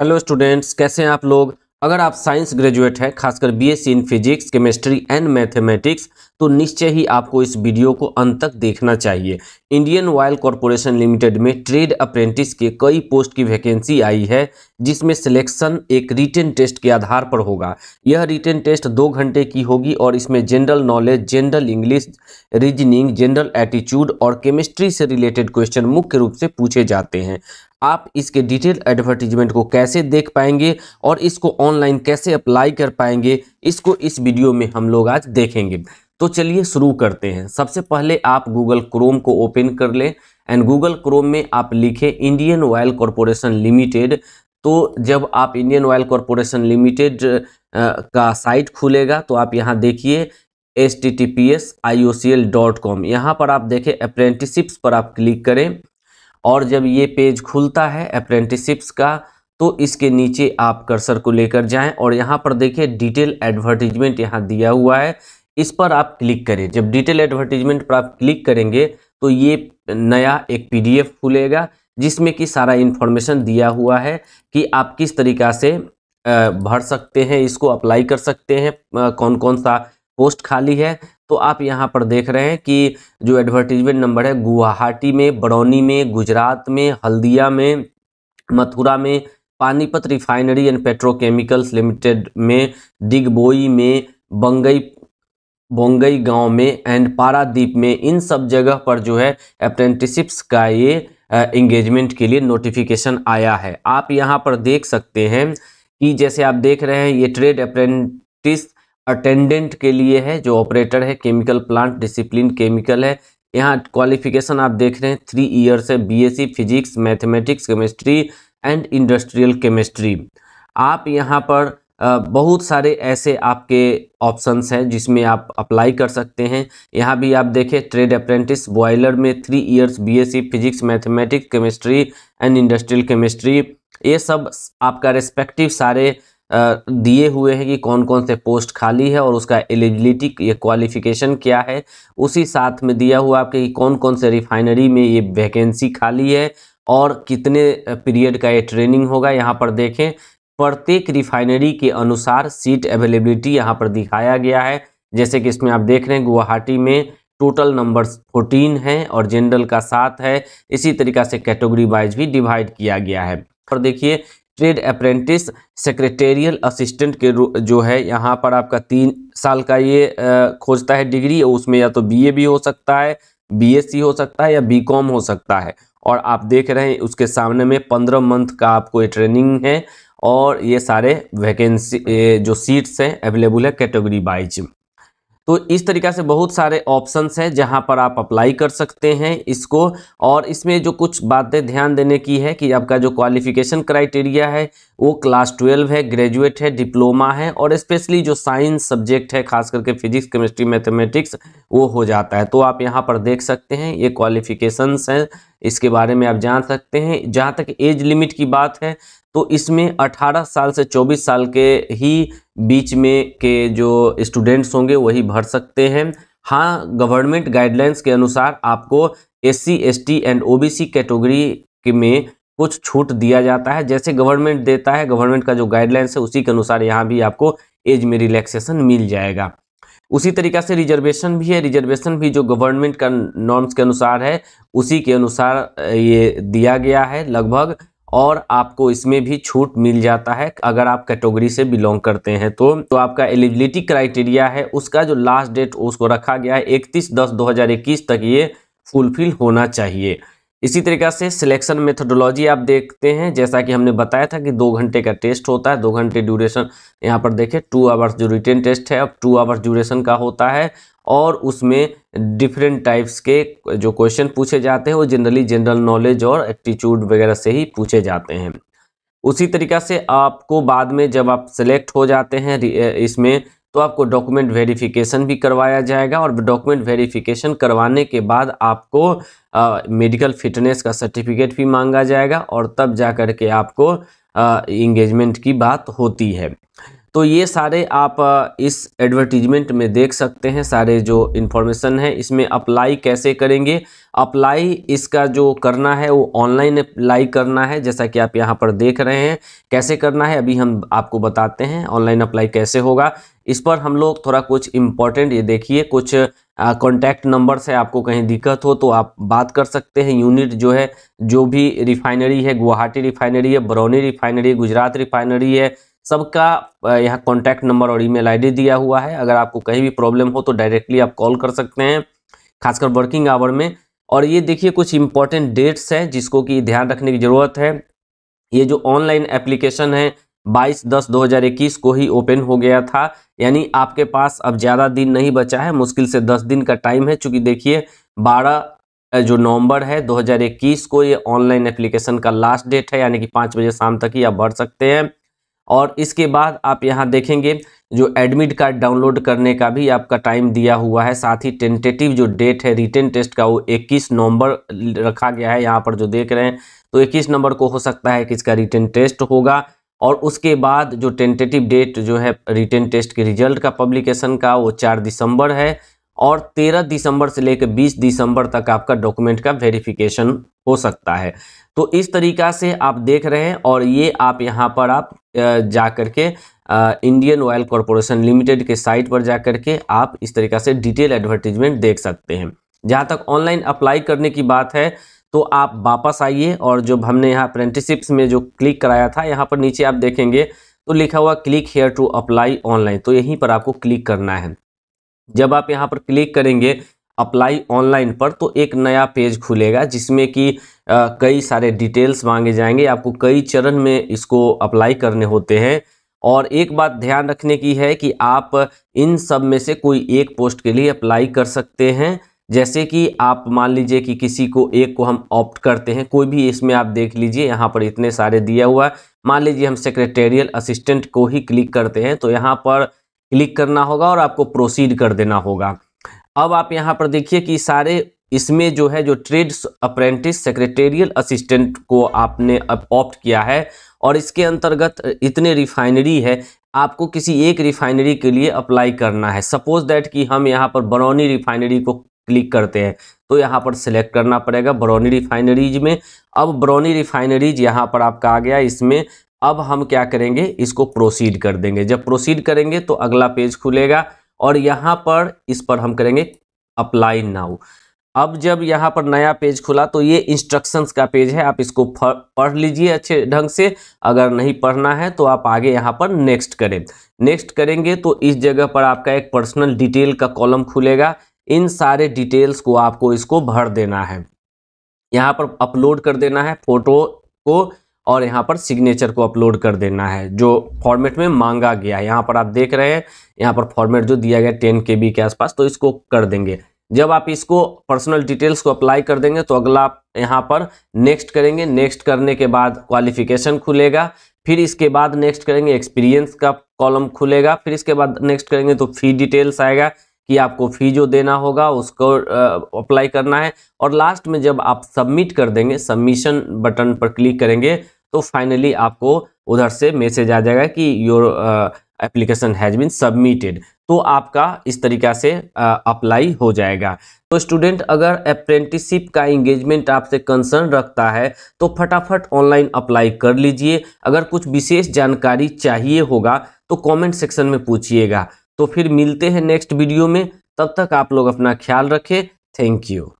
hello students कैसे हैं आप लोग अगर आप साइंस ग्रेजुएट हैं खासकर BSc in physics chemistry and mathematics तो निश्चय ही आपको इस वीडियो को अंत तक देखना चाहिए इंडियन ऑयल कॉरपोरेशन लिमिटेड में ट्रेड अप्रेंटिस के कई पोस्ट की वैकेंसी आई है जिसमें सिलेक्शन एक रिटर्न टेस्ट के आधार पर होगा यह रिटर्न टेस्ट दो घंटे की होगी और इसमें general knowledge general English reasoning general attitude और केमिस्ट्री से रिलेटेड क्वेश्चन मुख्य रूप से पूछे जाते हैं आप इसके डिटेल एडवर्टीजमेंट को कैसे देख पाएंगे और इसको ऑनलाइन कैसे अप्लाई कर पाएंगे इसको इस वीडियो में हम लोग आज देखेंगे तो चलिए शुरू करते हैं सबसे पहले आप गूगल क्रोम को ओपन कर लें एंड गूगल क्रोम में आप लिखें इंडियन ऑयल कॉरपोरेशन लिमिटेड तो जब आप इंडियन ऑयल कॉरपोरेशन लिमिटेड का साइट खुलेगा तो आप यहाँ देखिए S T T P S I O C L dot com यहाँ पर आप देखें अप्रेंटिसिप्स पर आप क्लिक करें और जब ये पेज खुलता है अप्रेंटिसिप्स का तो इसके नीचे आप कर्सर को लेकर जाएं और यहाँ पर देखिए डिटेल एडवर्टीजमेंट यहाँ दिया हुआ है इस पर आप क्लिक करें जब डिटेल एडवर्टीजमेंट पर आप क्लिक करेंगे तो ये नया एक पीडीएफ खुलेगा जिसमें कि सारा इन्फॉर्मेशन दिया हुआ है कि आप किस तरीका से भर सकते हैं इसको अप्लाई कर सकते हैं कौन कौन सा पोस्ट खाली है तो आप यहाँ पर देख रहे हैं कि जो एडवर्टीजमेंट नंबर है गुवाहाटी में बरौनी में गुजरात में हल्दिया में मथुरा में Panipat refinery and petrochemicals limited में डिगबोई में बंगई बोंगई गांव में एंड पारादीप में इन सब जगह पर जो है अप्रेंटिसिप्स का ये इंगेजमेंट के लिए नोटिफिकेशन आया है आप यहाँ पर देख सकते हैं कि जैसे आप देख रहे हैं ये ट्रेड अप्रेंटिस अटेंडेंट के लिए है जो ऑपरेटर है केमिकल प्लांट डिसिप्लिन केमिकल है यहाँ क्वालिफिकेशन आप देख रहे हैं थ्री ईयर्स है सी physics mathematics chemistry and industrial chemistry आप यहाँ पर बहुत सारे ऐसे आपके ऑप्शंस हैं जिसमें आप अप्लाई कर सकते हैं यहाँ भी आप देखें ट्रेड अप्रेंटिस बॉयलर में three years BSc physics mathematics chemistry and industrial chemistry ये सब आपका रेस्पेक्टिव सारे दिए हुए हैं कि कौन कौन से पोस्ट खाली है और उसका एलिजिबिलिटी ये क्वालिफिकेशन क्या है उसी साथ में दिया हुआ आपके कि कौन कौन से रिफाइनरी में ये वैकेंसी खाली है और कितने पीरियड का ये ट्रेनिंग होगा यहाँ पर देखें प्रत्येक रिफाइनरी के अनुसार सीट अवेलेबिलिटी यहाँ पर दिखाया गया है जैसे कि इसमें आप देख रहे हैं गुवाहाटी में टोटल नंबर फोर्टीन है और जनरल का सात है इसी तरीका से कैटेगरी वाइज भी डिवाइड किया गया है और देखिए ट्रेड अप्रेंटिस सेक्रेटेरियल असिस्टेंट के जो है यहाँ पर आपका तीन साल का ये खोजता है डिग्री उसमें या तो बीए भी हो सकता है बीएससी हो सकता है या बीकॉम हो सकता है और आप देख रहे हैं उसके सामने में पंद्रह मंथ का आपको ये ट्रेनिंग है और ये सारे वैकेंसी जो सीट्स हैं अवेलेबल है कैटेगरी वाइज तो इस तरीका से बहुत सारे ऑप्शंस हैं जहां पर आप अप्लाई कर सकते हैं इसको और इसमें जो कुछ बातें ध्यान देने की है कि आपका जो क्वालिफिकेशन क्राइटेरिया है वो क्लास ट्वेल्व है ग्रेजुएट है डिप्लोमा है और स्पेशली जो साइंस सब्जेक्ट है खास करके फिजिक्स केमिस्ट्री मैथमेटिक्स वो हो जाता है तो आप यहाँ पर देख सकते हैं ये क्वालिफिकेशंस हैं इसके बारे में आप जान सकते हैं जहाँ तक एज लिमिट की बात है तो इसमें 18 साल से 24 साल के ही बीच में के जो स्टूडेंट्स होंगे वही भर सकते हैं हाँ गवर्नमेंट गाइडलाइंस के अनुसार आपको S C S T and O B C category में कुछ छूट दिया जाता है जैसे गवर्नमेंट देता है गवर्नमेंट का जो गाइडलाइंस है उसी के अनुसार यहाँ भी आपको एज में रिलैक्सेशन मिल जाएगा उसी तरीका से रिजर्वेशन भी है रिजर्वेशन भी जो गवर्नमेंट का नॉर्म्स के अनुसार है उसी के अनुसार ये दिया गया है लगभग और आपको इसमें भी छूट मिल जाता है अगर आप कैटेगरी से बिलोंग करते हैं तो तो आपका एलिजिबिलिटी क्राइटेरिया है उसका जो लास्ट डेट उसको रखा गया है इकतीस दस दो हजार इक्कीस तक ये फुलफिल होना चाहिए इसी तरीका से सिलेक्शन मेथोडोलॉजी आप देखते हैं जैसा कि हमने बताया था कि दो घंटे का टेस्ट होता है दो घंटे ड्यूरेशन यहाँ पर देखें टू आवर्स जो रिटर्न टेस्ट है अब टू आवर्स ड्यूरेशन का होता है और उसमें डिफरेंट टाइप्स के जो क्वेश्चन पूछे जाते हैं वो जनरली जनरल नॉलेज और एप्टीट्यूड वगैरह से ही पूछे जाते हैं उसी तरीका से आपको बाद में जब आप सेलेक्ट हो जाते हैं इसमें तो आपको डॉक्यूमेंट वेरिफिकेशन भी करवाया जाएगा और डॉक्यूमेंट वेरिफिकेशन करवाने के बाद आपको मेडिकल फिटनेस का सर्टिफिकेट भी मांगा जाएगा और तब जा कर के आपको इंगेजमेंट की बात होती है तो ये सारे आप इस एडवर्टीजमेंट में देख सकते हैं सारे जो इन्फॉर्मेशन है इसमें अप्लाई कैसे करेंगे अप्लाई इसका जो करना है वो ऑनलाइन अप्लाई करना है जैसा कि आप यहाँ पर देख रहे हैं कैसे करना है अभी हम आपको बताते हैं ऑनलाइन अप्लाई कैसे होगा इस पर हम लोग थोड़ा कुछ इम्पोर्टेंट ये देखिए कुछ कॉन्टैक्ट नंबर से आपको कहीं दिक्कत हो तो आप बात कर सकते हैं यूनिट जो है जो भी रिफाइनरी है गुवाहाटी रिफाइनरी है बरौनी रिफाइनरी गुजरात रिफाइनरी है सबका यहाँ कॉन्टैक्ट नंबर और ईमेल आईडी दिया हुआ है अगर आपको कहीं भी प्रॉब्लम हो तो डायरेक्टली आप कॉल कर सकते हैं खासकर वर्किंग आवर में और ये देखिए कुछ इंपॉर्टेंट डेट्स हैं जिसको कि ध्यान रखने की ज़रूरत है ये जो ऑनलाइन एप्लीकेशन है 22 दस 2021 को ही ओपन हो गया था यानी आपके पास अब ज़्यादा दिन नहीं बचा है मुश्किल से 10 दिन का टाइम है चूँकि देखिए 12 जो नवंबर है 2021 को ये ऑनलाइन एप्लीकेशन का लास्ट डेट है यानी कि पाँच बजे शाम तक ही आप भर सकते हैं और इसके बाद आप यहाँ देखेंगे जो एडमिट कार्ड डाउनलोड करने का भी आपका टाइम दिया हुआ है साथ ही टेंटेटिव जो डेट है रिटर्न टेस्ट का वो 21 नवंबर रखा गया है यहाँ पर जो देख रहे हैं तो 21 नवंबर को हो सकता है कि इसका रिटर्न टेस्ट होगा और उसके बाद जो टेंटेटिव डेट जो है रिटर्न टेस्ट के रिजल्ट का पब्लिकेशन का वो चार दिसंबर है और 13 दिसंबर से लेकर 20 दिसंबर तक आपका डॉक्यूमेंट का वेरिफिकेशन हो सकता है तो इस तरीका से आप देख रहे हैं और ये आप यहाँ पर आप जा कर के इंडियन ऑयल कॉरपोरेशन लिमिटेड के साइट पर जा कर के आप इस तरीका से डिटेल एडवर्टीजमेंट देख सकते हैं जहाँ तक ऑनलाइन अप्लाई करने की बात है तो आप वापस आइए और जब हमने यहाँ अप्रेंटिसिप्स में जो क्लिक कराया था यहाँ पर नीचे आप देखेंगे तो लिखा हुआ click here to apply online तो यहीं पर आपको क्लिक करना है जब आप यहाँ पर क्लिक करेंगे अप्लाई ऑनलाइन पर तो एक नया पेज खुलेगा जिसमें कि कई सारे डिटेल्स मांगे जाएंगे आपको कई चरण में इसको अप्लाई करने होते हैं और एक बात ध्यान रखने की है कि आप इन सब में से कोई एक पोस्ट के लिए अप्लाई कर सकते हैं जैसे कि आप मान लीजिए कि किसी को एक को हम ऑप्ट करते हैं कोई भी इसमें आप देख लीजिए यहाँ पर इतने सारे दिया हुआ है मान लीजिए हम सेक्रेटेरियल असिस्टेंट को ही क्लिक करते हैं तो यहाँ पर क्लिक करना होगा और आपको प्रोसीड कर देना होगा अब आप यहाँ पर देखिए कि सारे इसमें जो है जो ट्रेड्स अप्रेंटिस सेक्रेटेरियल असिस्टेंट को आपने ऑप्ट किया है और इसके अंतर्गत इतने रिफाइनरी है आपको किसी एक रिफाइनरी के लिए अप्लाई करना है सपोज दैट कि हम यहाँ पर बरौनी रिफाइनरी को क्लिक करते हैं तो यहाँ पर सिलेक्ट करना पड़ेगा बरौनी रिफाइनरीज में अब बरौनी रिफाइनरीज यहाँ पर आपका आ गया इसमें अब हम क्या करेंगे इसको प्रोसीड कर देंगे जब प्रोसीड करेंगे तो अगला पेज खुलेगा और यहाँ पर इस पर हम करेंगे अप्लाई नाउ अब जब यहाँ पर नया पेज खुला तो ये इंस्ट्रक्शंस का पेज है आप इसको पढ़ लीजिए अच्छे ढंग से अगर नहीं पढ़ना है तो आप आगे यहाँ पर नेक्स्ट करें नेक्स्ट करेंगे तो इस जगह पर आपका एक पर्सनल डिटेल का कॉलम खुलेगा इन सारे डिटेल्स को आपको इसको भर देना है यहाँ पर अपलोड कर देना है फोटो को और यहाँ पर सिग्नेचर को अपलोड कर देना है जो फॉर्मेट में मांगा गया है यहाँ पर आप देख रहे हैं यहाँ पर फॉर्मेट जो दिया गया टेन के के आसपास तो इसको कर देंगे जब आप इसको पर्सनल डिटेल्स को अप्लाई कर देंगे तो अगला आप यहाँ पर नेक्स्ट करेंगे नेक्स्ट करने के बाद क्वालिफिकेशन खुलेगा फिर इसके बाद नेक्स्ट करेंगे एक्सपीरियंस का कॉलम खुलेगा फिर इसके बाद नेक्स्ट करेंगे तो फी डिटेल्स आएगा कि आपको फ़ी जो देना होगा उसको अप्लाई करना है और लास्ट में जब आप सबमिट कर देंगे सबमिशन बटन पर क्लिक करेंगे तो फाइनली आपको उधर से मैसेज आ जाएगा कि your application has been submitted तो आपका इस तरीका से अप्लाई uh, हो जाएगा तो स्टूडेंट अगर अप्रेंटिसिप का इंगेजमेंट आपसे कंसर्न रखता है तो फटाफट ऑनलाइन अप्लाई कर लीजिए अगर कुछ विशेष जानकारी चाहिए होगा तो कमेंट सेक्शन में पूछिएगा तो फिर मिलते हैं नेक्स्ट वीडियो में तब तक आप लोग अपना ख्याल रखें थैंक यू